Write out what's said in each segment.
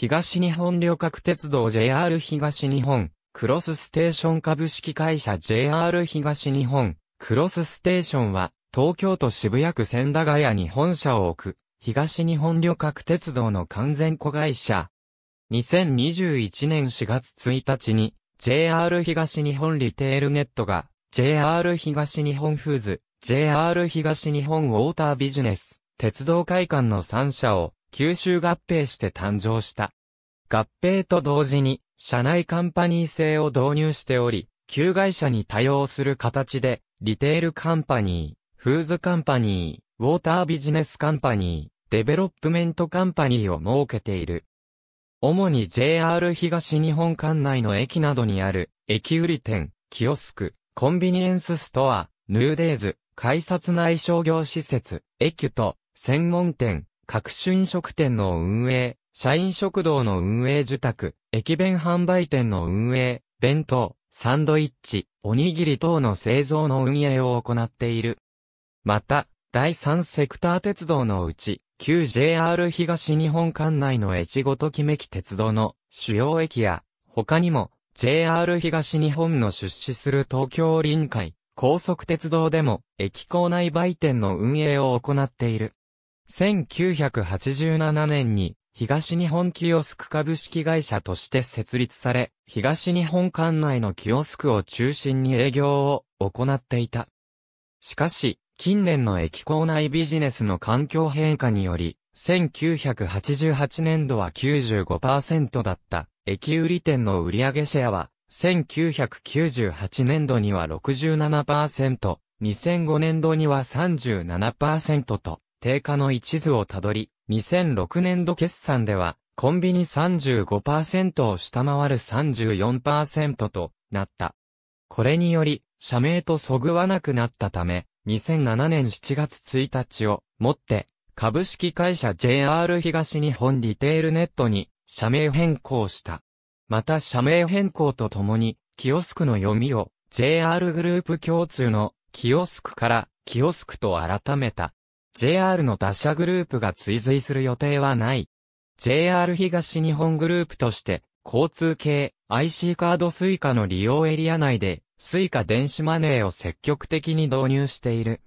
東日本旅客鉄道 JR 東日本、クロスステーション株式会社 JR 東日本、クロスステーションは、東京都渋谷区千駄ヶ谷に本社を置く、東日本旅客鉄道の完全子会社。2021年4月1日に、JR 東日本リテールネットが、JR 東日本フーズ、JR 東日本ウォータービジネス、鉄道会館の3社を、九州合併して誕生した。合併と同時に、社内カンパニー制を導入しており、旧会社に対応する形で、リテールカンパニー、フーズカンパニー、ウォータービジネスカンパニー、デベロップメントカンパニーを設けている。主に JR 東日本管内の駅などにある、駅売り店、キオスク、コンビニエンスストア、ヌーデイズ、改札内商業施設、駅と、専門店、各種飲食店の運営、社員食堂の運営受託、駅弁販売店の運営、弁当、サンドイッチ、おにぎり等の製造の運営を行っている。また、第3セクター鉄道のうち、旧 JR 東日本管内の越後ときめき鉄道の主要駅や、他にも JR 東日本の出資する東京臨海、高速鉄道でも駅構内売店の運営を行っている。1987年に東日本キオスク株式会社として設立され、東日本管内のキオスクを中心に営業を行っていた。しかし、近年の駅構内ビジネスの環境変化により、1988年度は95%だった駅売り店の売上シェアは、1998年度には67%、2005年度には37%と、低下の一途をたどり、2006年度決算では、コンビニ35%を下回る34%となった。これにより、社名とそぐわなくなったため、2007年7月1日をもって、株式会社 JR 東日本リテールネットに社名変更した。また社名変更とともに、キオスクの読みを JR グループ共通のキオスクからキオスクと改めた。JR の他社グループが追随する予定はない。JR 東日本グループとして、交通系 IC カード Suica の利用エリア内で Suica 電子マネーを積極的に導入している。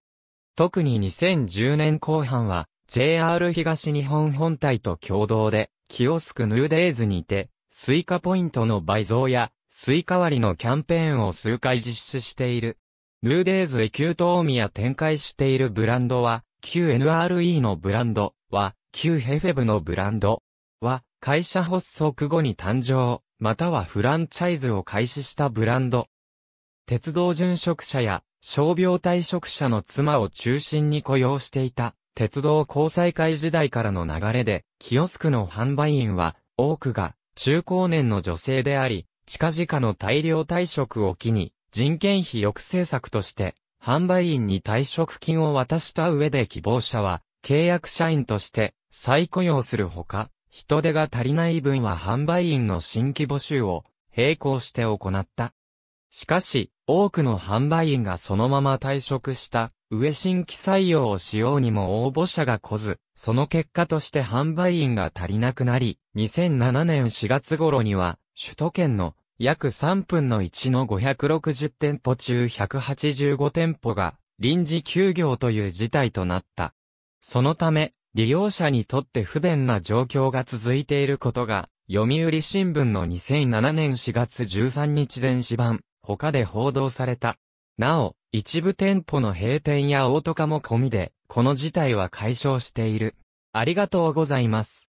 特に2010年後半は JR 東日本本体と共同でキオスクヌーデイズにて Suica ポイントの倍増や Suica 割のキャンペーンを数回実施している。ヌーデイズエキトオーミア展開しているブランドは q NRE のブランドは、旧ヘフェブのブランドは、会社発足後に誕生、またはフランチャイズを開始したブランド。鉄道殉職者や、傷病退職者の妻を中心に雇用していた、鉄道交際会時代からの流れで、キオスクの販売員は、多くが、中高年の女性であり、近々の大量退職を機に、人件費抑制策として、販売員に退職金を渡した上で希望者は、契約社員として再雇用するほか、人手が足りない分は販売員の新規募集を並行して行った。しかし、多くの販売員がそのまま退職した上新規採用をしようにも応募者が来ず、その結果として販売員が足りなくなり、2007年4月頃には首都圏の約3分の1の560店舗中185店舗が臨時休業という事態となった。そのため、利用者にとって不便な状況が続いていることが、読売新聞の2007年4月13日電子版、他で報道された。なお、一部店舗の閉店やオート化も込みで、この事態は解消している。ありがとうございます。